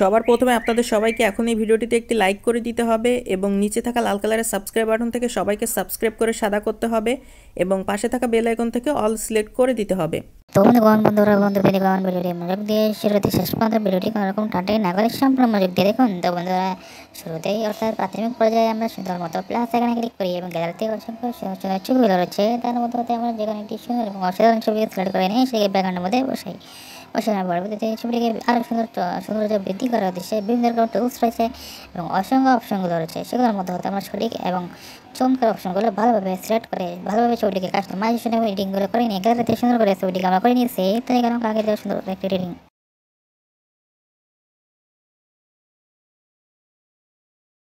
সবার প্রথমে আপনাদের সবাইকে এখন এই ভিডিওটিতে একটি লাইক করে দিতে হবে এবং নিচে থাকা লাল কালারের সাবস্ক্রাইব বাটন থেকে সবাইকে সাবস্ক্রাইব করে সাদা করতে হবে এবং পাশে থাকা বেল আইকন থেকে অল সিলেক্ট করে দিতে হবে তো বন্ধুগণ বন্ধুরা বন্ধু বিনিগণ ভিডিওটি মনোযোগ দিয়ে শুরুতে শেষ পর্যন্ত ভিডিওটি কোনোরকম টানটাই না করে সম্পূর্ণ মনোযোগ দিয়ে দেখুন তো বন্ধুরা শুরুতেই অর্থাৎ প্রাথমিক পর্যায়ে আমরা সুন্দর মতো প্লাস এখানে ক্লিক করি এবং গ্যালারিতে অসংখ্য সুন্দর সুন্দর রয়েছে তার মধ্যে আমরা যেখানে একটি সুন্দর এবং অসাধারণ ছবি সিলেক্ট করে নিই সেই ব্যাকগ্রাউন্ডের মধ্যে বসাই অসাধারণ বাড়বে ছবিটিকে আরও সুন্দর সৌন্দর্য বৃদ্ধি করার উদ্দেশ্যে বিভিন্ন রকম টুলস রয়েছে এবং অসংখ্য অপশনগুলো রয়েছে সেগুলোর মধ্যে হতে আমরা সঠিক এবং চমকার অপশনগুলো ভালোভাবে সিলেক্ট করে ভালোভাবে ছবিটিকে কাস্টমাইজেশন এবং এডিটিংগুলো করে নিয়ে গেলে সুন্দর করে ছবিটিকে আমরা করে নিয়েছি তাই কারণ কাকে সুন্দর একটি রিডিং